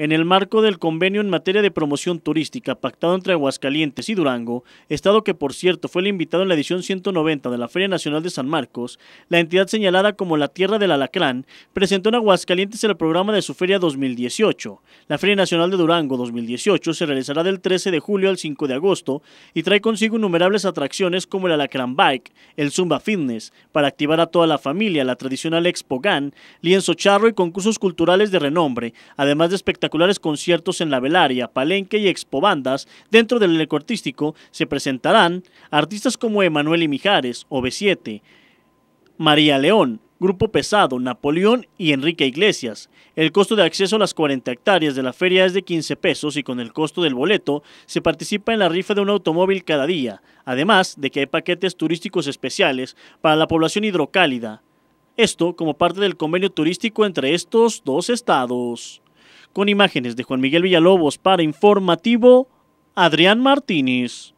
En el marco del convenio en materia de promoción turística pactado entre Aguascalientes y Durango, estado que por cierto fue el invitado en la edición 190 de la Feria Nacional de San Marcos, la entidad señalada como la Tierra del Alacrán presentó en Aguascalientes el programa de su Feria 2018. La Feria Nacional de Durango 2018 se realizará del 13 de julio al 5 de agosto y trae consigo innumerables atracciones como el Alacrán Bike, el Zumba Fitness, para activar a toda la familia, la tradicional Expo GAN, lienzo charro y concursos culturales de renombre, además de espectaculares conciertos en la Velaria, Palenque y Expo Bandas, dentro del elenco artístico se presentarán artistas como Emanuel y Mijares, ob 7 María León, Grupo Pesado, Napoleón y Enrique Iglesias. El costo de acceso a las 40 hectáreas de la feria es de 15 pesos y con el costo del boleto se participa en la rifa de un automóvil cada día, además de que hay paquetes turísticos especiales para la población hidrocálida. Esto como parte del convenio turístico entre estos dos estados. Con imágenes de Juan Miguel Villalobos para Informativo, Adrián Martínez.